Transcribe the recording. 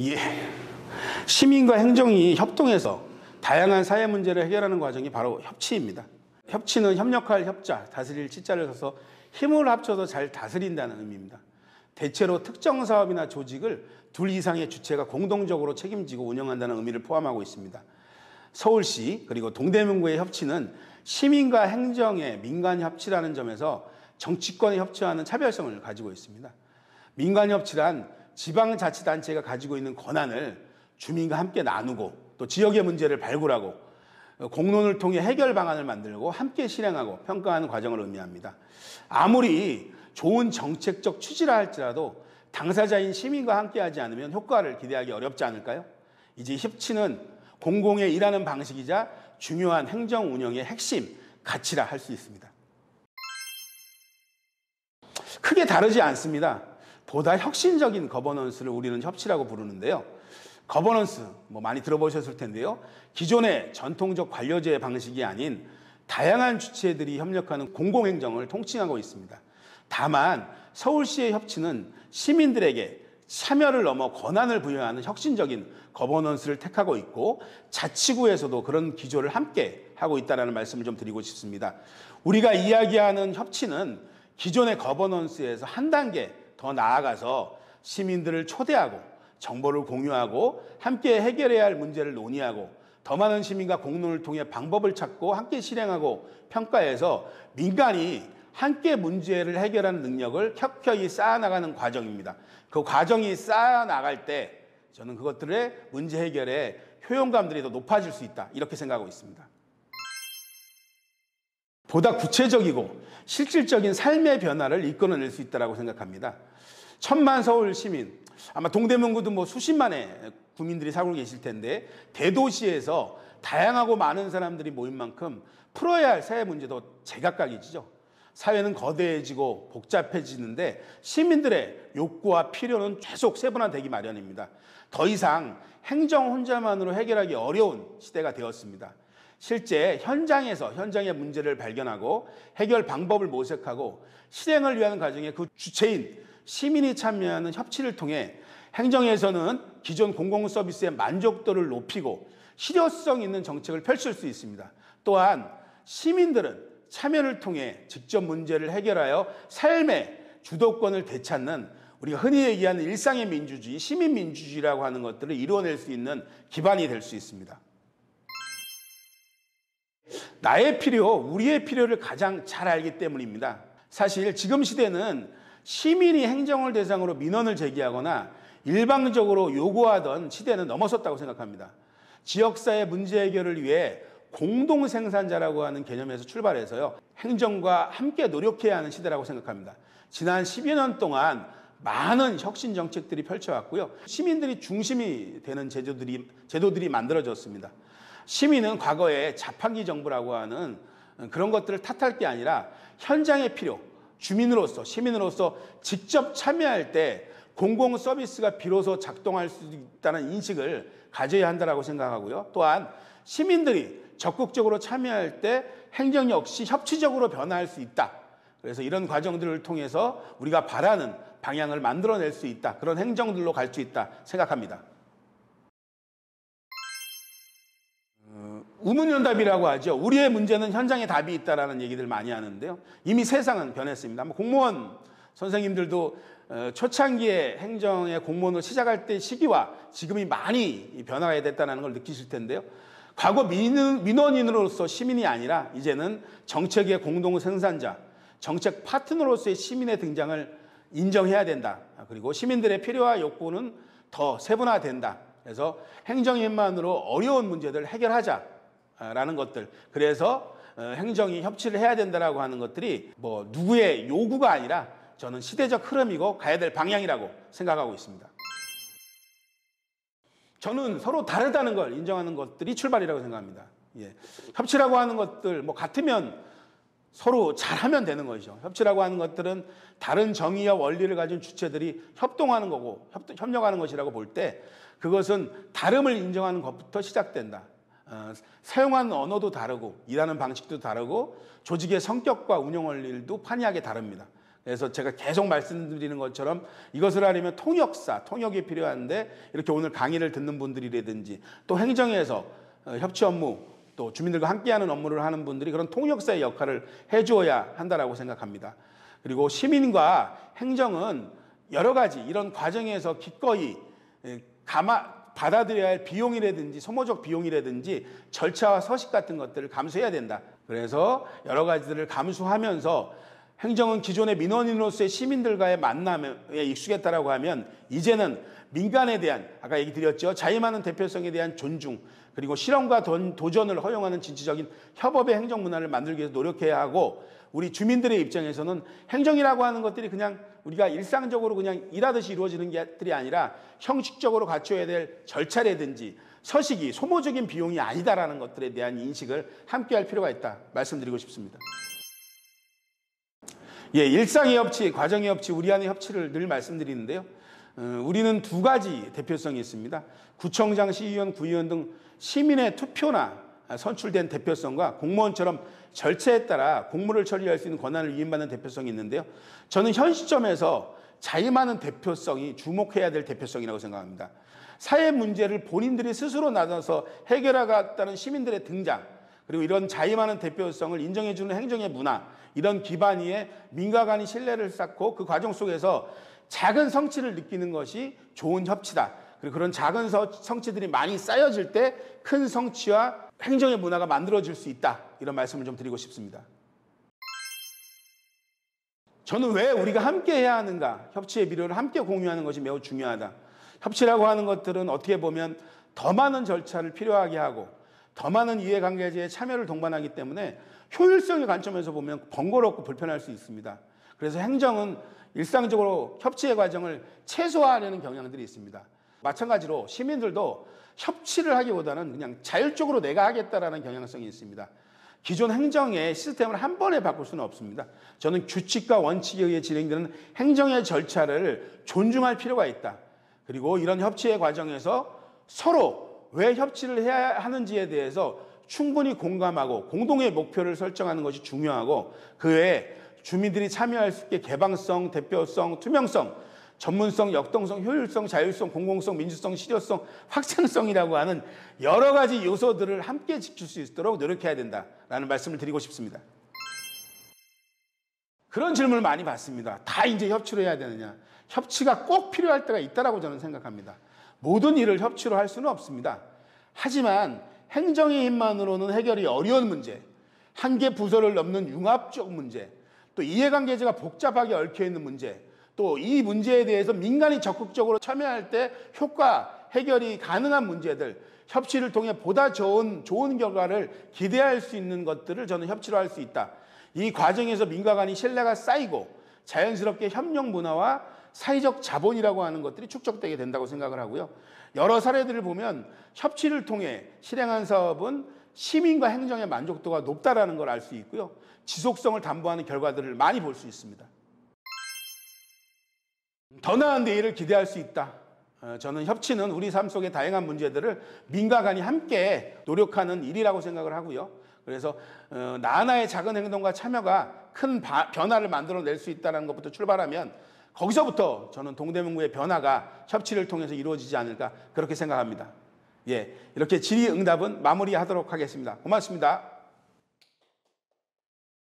예. 시민과 행정이 협동해서 다양한 사회 문제를 해결하는 과정이 바로 협치입니다. 협치는 협력할 협자, 다스릴 치자를 써서 힘을 합쳐서 잘 다스린다는 의미입니다. 대체로 특정 사업이나 조직을 둘 이상의 주체가 공동적으로 책임지고 운영한다는 의미를 포함하고 있습니다. 서울시 그리고 동대문구의 협치는 시민과 행정의 민간 협치라는 점에서 정치권이 협치하는 차별성을 가지고 있습니다. 민간 협치란 지방자치단체가 가지고 있는 권한을 주민과 함께 나누고 또 지역의 문제를 발굴하고 공론을 통해 해결 방안을 만들고 함께 실행하고 평가하는 과정을 의미합니다. 아무리 좋은 정책적 취지라 할지라도 당사자인 시민과 함께 하지 않으면 효과를 기대하기 어렵지 않을까요? 이제 협치는 공공의 일하는 방식이자 중요한 행정 운영의 핵심 가치라 할 수 있습니다. 크게 다르지 않습니다. 보다 혁신적인 거버넌스를 우리는 협치라고 부르는데요. 거버넌스, 뭐 많이 들어보셨을 텐데요. 기존의 전통적 관료제 방식이 아닌 다양한 주체들이 협력하는 공공행정을 통칭하고 있습니다. 다만 서울시의 협치는 시민들에게 참여를 넘어 권한을 부여하는 혁신적인 거버넌스를 택하고 있고 자치구에서도 그런 기조를 함께 하고 있다는 말씀을 좀 드리고 싶습니다. 우리가 이야기하는 협치는 기존의 거버넌스에서 한 단계 더 나아가서 시민들을 초대하고 정보를 공유하고 함께 해결해야 할 문제를 논의하고 더 많은 시민과 공론을 통해 방법을 찾고 함께 실행하고 평가해서 민간이 함께 문제를 해결하는 능력을 켜켜이 쌓아나가는 과정입니다. 그 과정이 쌓아나갈 때 저는 그것들의 문제 해결에 효용감들이 더 높아질 수 있다 이렇게 생각하고 있습니다. 보다 구체적이고 실질적인 삶의 변화를 이끌어낼 수 있다고 생각합니다. 천만 서울 시민, 아마 동대문구도 뭐 수십만의 국민들이 살고 계실 텐데 대도시에서 다양하고 많은 사람들이 모인 만큼 풀어야 할 사회 문제도 제각각이죠. 사회는 거대해지고 복잡해지는데 시민들의 욕구와 필요는 계속 세분화되기 마련입니다. 더 이상 행정 혼자만으로 해결하기 어려운 시대가 되었습니다. 실제 현장에서 현장의 문제를 발견하고 해결 방법을 모색하고 실행을 위한 과정에 그 주체인 시민이 참여하는 협치를 통해 행정에서는 기존 공공 서비스의 만족도를 높이고 실효성 있는 정책을 펼칠 수 있습니다. 또한 시민들은 참여를 통해 직접 문제를 해결하여 삶의 주도권을 되찾는 우리가 흔히 얘기하는 일상의 민주주의, 시민 민주주의라고 하는 것들을 이루어낼 수 있는 기반이 될 수 있습니다. 나의 필요, 우리의 필요를 가장 잘 알기 때문입니다. 사실 지금 시대는 시민이 행정을 대상으로 민원을 제기하거나 일방적으로 요구하던 시대는 넘어섰다고 생각합니다. 지역사회 문제 해결을 위해 공동 생산자라고 하는 개념에서 출발해서요. 행정과 함께 노력해야 하는 시대라고 생각합니다. 지난 12년 동안 많은 혁신 정책들이 펼쳐왔고요. 시민들이 중심이 되는 제도들이, 제도들이 만들어졌습니다. 시민은 과거에 자판기 정부라고 하는 그런 것들을 탓할 게 아니라 현장의 필요, 주민으로서, 시민으로서 직접 참여할 때 공공 서비스가 비로소 작동할 수 있다는 인식을 가져야 한다고 생각하고요. 또한 시민들이 적극적으로 참여할 때 행정 역시 협치적으로 변화할 수 있다. 그래서 이런 과정들을 통해서 우리가 바라는 방향을 만들어낼 수 있다. 그런 행정들로 갈 수 있다 생각합니다. 우문연답이라고 하죠. 우리의 문제는 현장에 답이 있다라는 얘기들 많이 하는데요. 이미 세상은 변했습니다. 공무원 선생님들도 어, 초창기에 행정의 공무원을 시작할 때 시기와 지금이 많이 변화가 됐다는 걸 느끼실 텐데요. 과거 민원인으로서 시민이 아니라 이제는 정책의 공동 생산자, 정책 파트너로서의 시민의 등장을 인정해야 된다. 그리고 시민들의 필요와 욕구는 더 세분화된다. 그래서 행정인만으로 어려운 문제들 을 해결하자. 라는 것들. 그래서 어, 행정이 협치를 해야 된다라고 하는 것들이 뭐 누구의 요구가 아니라 저는 시대적 흐름이고 가야 될 방향이라고 생각하고 있습니다. 저는 서로 다르다는 걸 인정하는 것들이 출발이라고 생각합니다. 예. 협치라고 하는 것들 뭐 같으면 서로 잘하면 되는 것이죠. 협치라고 하는 것들은 다른 정의와 원리를 가진 주체들이 협동하는 거고 협, 협력하는 것이라고 볼 때 그것은 다름을 인정하는 것부터 시작된다. 아, 사용한 언어도 다르고 일하는 방식도 다르고 조직의 성격과 운영 원리도 판이하게 다릅니다. 그래서 제가 계속 말씀드리는 것처럼 이것을 하려면 통역사, 통역이 필요한데 이렇게 오늘 강의를 듣는 분들이라든지 또 행정에서 어, 협치 업무 또 주민들과 함께하는 업무를 하는 분들이 그런 통역사의 역할을 해주어야 한다라고 생각합니다. 그리고 시민과 행정은 여러 가지 이런 과정에서 기꺼이 예, 감아, 받아들여야 할 비용이라든지 소모적 비용이라든지 절차와 서식 같은 것들을 감수해야 된다. 그래서 여러 가지들을 감수하면서 행정은 기존의 민원인으로서의 시민들과의 만남에 익숙했다라고 하면 이제는 민간에 대한 아까 얘기 드렸죠. 자유많은 대표성에 대한 존중 그리고 실험과 도전을 허용하는 진취적인 협업의 행정 문화를 만들기 위해서 노력해야 하고 우리 주민들의 입장에서는 행정이라고 하는 것들이 그냥 우리가 일상적으로 그냥 일하듯이 이루어지는 것들이 아니라 형식적으로 갖춰야 될 절차라든지 서식이 소모적인 비용이 아니다라는 것들에 대한 인식을 함께 할 필요가 있다 말씀드리고 싶습니다. 예, 일상의 협치, 과정의 협치, 우리 안의 협치를 늘 말씀드리는데요. 어, 우리는 두 가지 대표성이 있습니다. 구청장, 시의원, 구의원 등 시민의 투표나 선출된 대표성과 공무원처럼 절차에 따라 공무를 처리할 수 있는 권한을 위임받는 대표성이 있는데요. 저는 현 시점에서 자임하는 대표성이 주목해야 될 대표성이라고 생각합니다. 사회 문제를 본인들이 스스로 나눠서 해결하겠다는 시민들의 등장, 그리고 이런 자임하는 대표성을 인정해주는 행정의 문화, 이런 기반 위에 민가 간의 신뢰를 쌓고 그 과정 속에서 작은 성취를 느끼는 것이 좋은 협치다. 그리고 그런 작은 성취들이 많이 쌓여질 때 큰 성취와 행정의 문화가 만들어질 수 있다. 이런 말씀을 좀 드리고 싶습니다. 저는 왜 우리가 함께 해야 하는가? 협치의 미래를 함께 공유하는 것이 매우 중요하다. 협치라고 하는 것들은 어떻게 보면 더 많은 절차를 필요하게 하고 더 많은 이해관계자의 참여를 동반하기 때문에 효율성의 관점에서 보면 번거롭고 불편할 수 있습니다. 그래서 행정은 일상적으로 협치의 과정을 최소화하려는 경향들이 있습니다. 마찬가지로 시민들도 협치를 하기보다는 그냥 자율적으로 내가 하겠다라는 경향성이 있습니다. 기존 행정의 시스템을 한 번에 바꿀 수는 없습니다. 저는 규칙과 원칙에 의해 진행되는 행정의 절차를 존중할 필요가 있다. 그리고 이런 협치의 과정에서 서로 왜 협치를 해야 하는지에 대해서 충분히 공감하고 공동의 목표를 설정하는 것이 중요하고 그 외에 주민들이 참여할 수 있게 개방성, 대표성, 투명성, 전문성, 역동성, 효율성, 자율성, 공공성, 민주성, 실효성, 확장성이라고 하는 여러 가지 요소들을 함께 지킬 수 있도록 노력해야 된다라는 말씀을 드리고 싶습니다. 그런 질문을 많이 받습니다. 다 이제 협치로 해야 되느냐? 협치가 꼭 필요할 때가 있다고 저는 생각합니다. 모든 일을 협치로 할 수는 없습니다. 하지만 행정의 힘만으로는 해결이 어려운 문제, 한개 부서를 넘는 융합적 문제, 또이해관계자가 복잡하게 얽혀있는 문제, 또 이 문제에 대해서 민간이 적극적으로 참여할 때 효과 해결이 가능한 문제들, 협치를 통해 보다 좋은 좋은 결과를 기대할 수 있는 것들을 저는 협치로 할 수 있다. 이 과정에서 민과 간이 신뢰가 쌓이고 자연스럽게 협력 문화와 사회적 자본이라고 하는 것들이 축적되게 된다고 생각을 하고요. 여러 사례들을 보면 협치를 통해 실행한 사업은 시민과 행정의 만족도가 높다라는 걸 알 수 있고요. 지속성을 담보하는 결과들을 많이 볼 수 있습니다. 더 나은 내일을 기대할 수 있다. 어, 저는 협치는 우리 삶 속의 다양한 문제들을 민과 간이 함께 노력하는 일이라고 생각을 하고요. 그래서 어, 나 하나의 작은 행동과 참여가 큰 변화를 만들어낼 수 있다는 것부터 출발하면 거기서부터 저는 동대문구의 변화가 협치를 통해서 이루어지지 않을까 그렇게 생각합니다. 예, 이렇게 질의응답은 마무리하도록 하겠습니다. 고맙습니다.